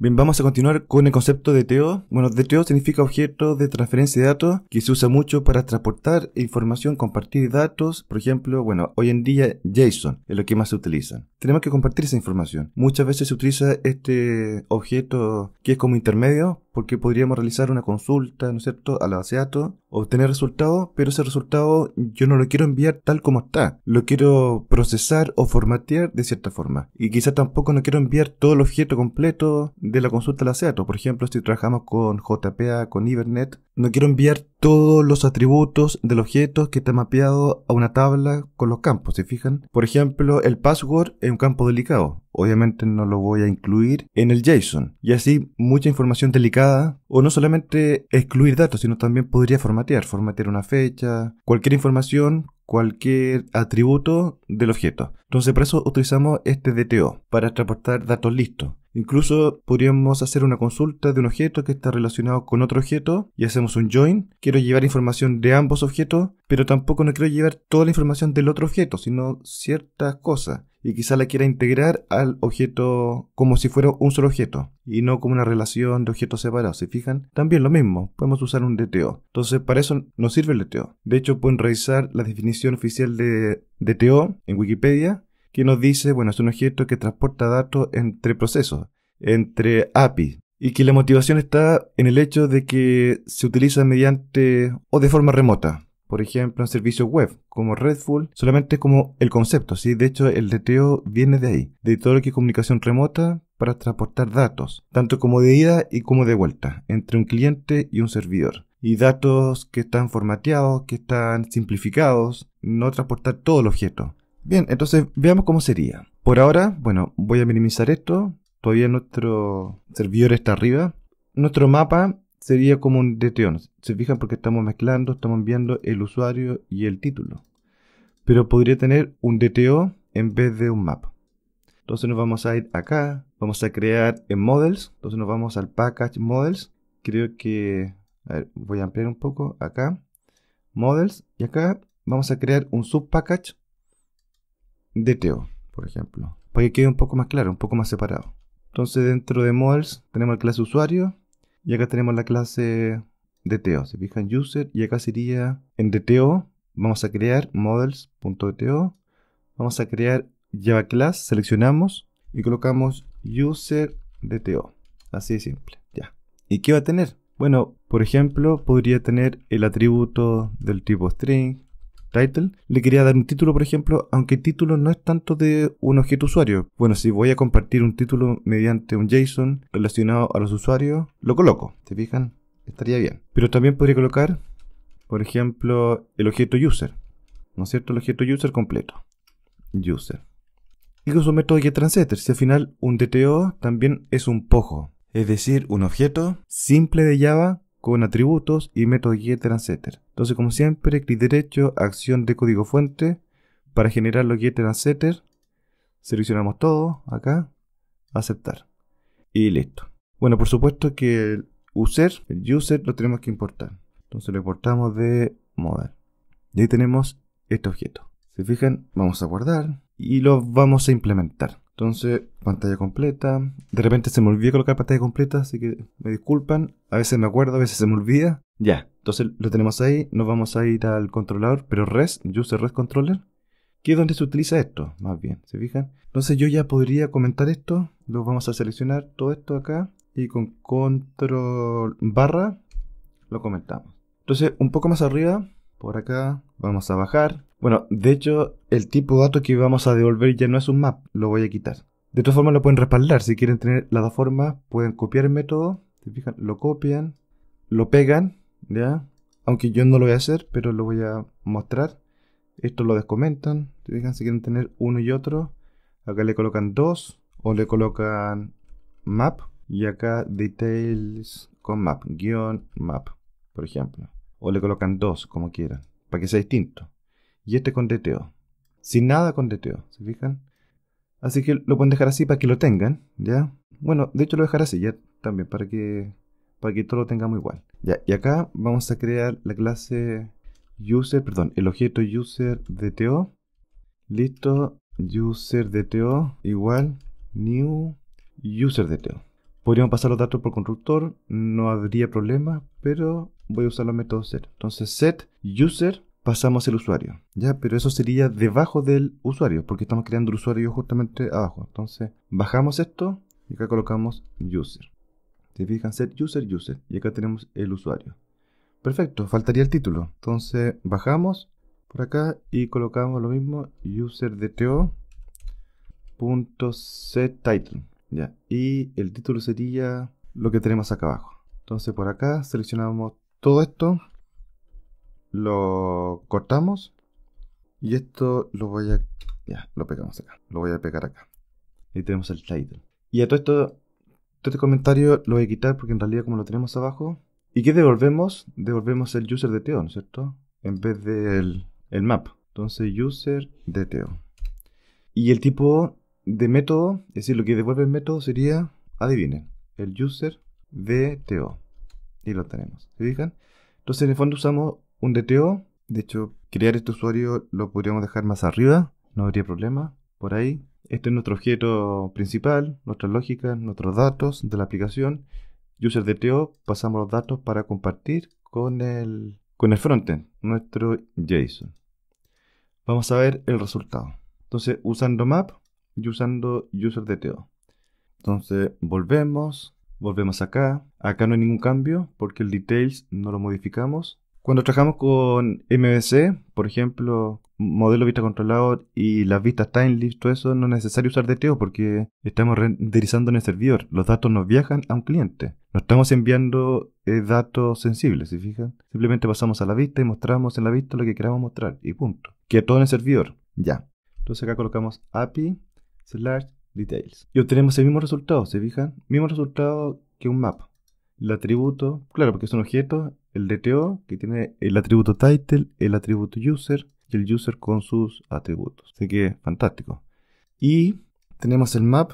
Bien, vamos a continuar con el concepto de TO. Bueno, DTO significa objeto de transferencia de datos que se usa mucho para transportar información, compartir datos. Por ejemplo, bueno, hoy en día JSON es lo que más se utiliza. Tenemos que compartir esa información. Muchas veces se utiliza este objeto que es como intermedio porque podríamos realizar una consulta, ¿no es cierto?, a la datos, obtener resultados, pero ese resultado yo no lo quiero enviar tal como está, lo quiero procesar o formatear de cierta forma. Y quizá tampoco no quiero enviar todo el objeto completo de la consulta a la por ejemplo, si trabajamos con JPA, con Ibernet, no quiero enviar todos los atributos del objeto que está mapeado a una tabla con los campos, ¿se fijan? Por ejemplo, el password es un campo delicado. Obviamente no lo voy a incluir en el JSON. Y así mucha información delicada, o no solamente excluir datos, sino también podría formatear, formatear una fecha, cualquier información, cualquier atributo del objeto. Entonces, para eso utilizamos este DTO, para transportar datos listos. Incluso podríamos hacer una consulta de un objeto que está relacionado con otro objeto y hacemos un join. Quiero llevar información de ambos objetos, pero tampoco no quiero llevar toda la información del otro objeto, sino ciertas cosas. Y quizá la quiera integrar al objeto como si fuera un solo objeto y no como una relación de objetos separados. si fijan? También lo mismo, podemos usar un DTO. Entonces, para eso nos sirve el DTO. De hecho, pueden revisar la definición oficial de DTO en Wikipedia, que nos dice, bueno, es un objeto que transporta datos entre procesos, entre APIs, y que la motivación está en el hecho de que se utiliza mediante o de forma remota. Por ejemplo, en servicios web como Redful, solamente como el concepto, ¿sí? De hecho, el DTO viene de ahí, de todo lo que es comunicación remota para transportar datos, tanto como de ida y como de vuelta, entre un cliente y un servidor y datos que están formateados, que están simplificados, no transportar todo el objeto. Bien, entonces veamos cómo sería. Por ahora, bueno, voy a minimizar esto. Todavía nuestro servidor está arriba. Nuestro mapa sería como un DTO, Se fijan porque estamos mezclando, estamos viendo el usuario y el título. Pero podría tener un DTO en vez de un mapa. Entonces nos vamos a ir acá, vamos a crear en Models, entonces nos vamos al Package Models. Creo que a ver, voy a ampliar un poco acá. Models. Y acá vamos a crear un subpackage DTO, por ejemplo. Para que quede un poco más claro, un poco más separado. Entonces dentro de models tenemos la clase usuario. Y acá tenemos la clase DTO. Se fijan user y acá sería en DTO. Vamos a crear models.dto. Vamos a crear Java class. Seleccionamos y colocamos user DTO. Así de simple. Ya. ¿Y qué va a tener? Bueno, por ejemplo, podría tener el atributo del tipo string, title. Le quería dar un título, por ejemplo, aunque el título no es tanto de un objeto usuario. Bueno, si voy a compartir un título mediante un JSON relacionado a los usuarios, lo coloco. ¿Se fijan? Estaría bien. Pero también podría colocar, por ejemplo, el objeto user. ¿No es cierto? El objeto user completo. User. Y con su método getTranslator, si al final un DTO también es un POJO, es decir, un objeto simple de Java con atributos y métodos getter, setter. Entonces, como siempre, clic derecho, acción de código fuente. Para generar los getter, setter, Seleccionamos todo acá, aceptar. Y listo. Bueno, por supuesto que el user, el user lo tenemos que importar. Entonces lo importamos de model. Y ahí tenemos este objeto. Se fijan, vamos a guardar y lo vamos a implementar. Entonces, pantalla completa. De repente se me olvidó colocar pantalla completa, así que me disculpan. A veces me acuerdo, a veces se me olvida. Ya, entonces lo tenemos ahí. Nos vamos a ir al controlador, pero res, user res controller, que es donde se utiliza esto, más bien, ¿se fijan? Entonces yo ya podría comentar esto. Lo vamos a seleccionar todo esto acá y con control barra lo comentamos. Entonces, un poco más arriba, por acá, vamos a bajar bueno, de hecho, el tipo de dato que vamos a devolver ya no es un map, lo voy a quitar. De todas formas lo pueden respaldar, si quieren tener las dos formas, pueden copiar el método, se fijan, lo copian, lo pegan, ¿ya? Aunque yo no lo voy a hacer, pero lo voy a mostrar. Esto lo descomentan, se fijan si quieren tener uno y otro. Acá le colocan dos, o le colocan map, y acá details con map, guión map, por ejemplo. O le colocan dos, como quieran, para que sea distinto y este con DTO. Sin nada con DTO, ¿se fijan? Así que lo pueden dejar así para que lo tengan, ¿ya? Bueno, de hecho lo dejar así ya también para que, para que todo lo tengamos igual. Ya, y acá vamos a crear la clase user, perdón, el objeto user DTO. Listo, user DTO igual new user DTO. Podríamos pasar los datos por constructor, no habría problema, pero voy a usar los métodos set. Entonces set user pasamos el usuario, ¿ya? Pero eso sería debajo del usuario, porque estamos creando el usuario justamente abajo. Entonces, bajamos esto y acá colocamos user. si fijan, set user, user. Y acá tenemos el usuario. Perfecto, faltaría el título. Entonces, bajamos por acá y colocamos lo mismo, title Ya, y el título sería lo que tenemos acá abajo. Entonces, por acá seleccionamos todo esto lo cortamos y esto lo voy a... Ya, lo pegamos acá. Lo voy a pegar acá. Y tenemos el title. Y a todo esto, todo este comentario lo voy a quitar porque en realidad como lo tenemos abajo... ¿Y qué devolvemos? Devolvemos el user de ¿no es cierto? En vez del el map. Entonces, user de Y el tipo de método, es decir, lo que devuelve el método sería, adivinen, el user de Y lo tenemos. ¿Se fijan? Entonces, en el fondo usamos un DTO. De hecho, crear este usuario lo podríamos dejar más arriba, no habría problema. Por ahí. Este es nuestro objeto principal, nuestra lógica, nuestros datos de la aplicación. User DTO, pasamos los datos para compartir con el, con el frontend, nuestro JSON. Vamos a ver el resultado. Entonces, usando map y usando user DTO. Entonces, volvemos, volvemos acá. Acá no hay ningún cambio porque el details no lo modificamos. Cuando trabajamos con MVC, por ejemplo, modelo vista controlado y las vistas en todo eso no es necesario usar DTO porque estamos renderizando en el servidor. Los datos nos viajan a un cliente. No estamos enviando eh, datos sensibles, ¿se fijan? Simplemente pasamos a la vista y mostramos en la vista lo que queramos mostrar y punto. Queda todo en el servidor. Ya. Entonces acá colocamos API slash details. Y obtenemos el mismo resultado, ¿se fijan? Mismo resultado que un mapa. El atributo, claro, porque es un objeto el DTO, que tiene el atributo title, el atributo user y el user con sus atributos. Así que fantástico. Y tenemos el map,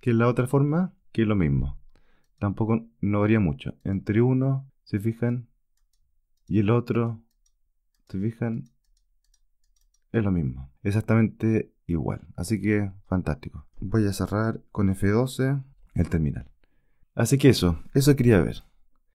que es la otra forma, que es lo mismo. Tampoco no varía mucho. Entre uno, se fijan, y el otro, se fijan, es lo mismo. Exactamente igual. Así que fantástico. Voy a cerrar con F12 el terminal. Así que eso, eso quería ver.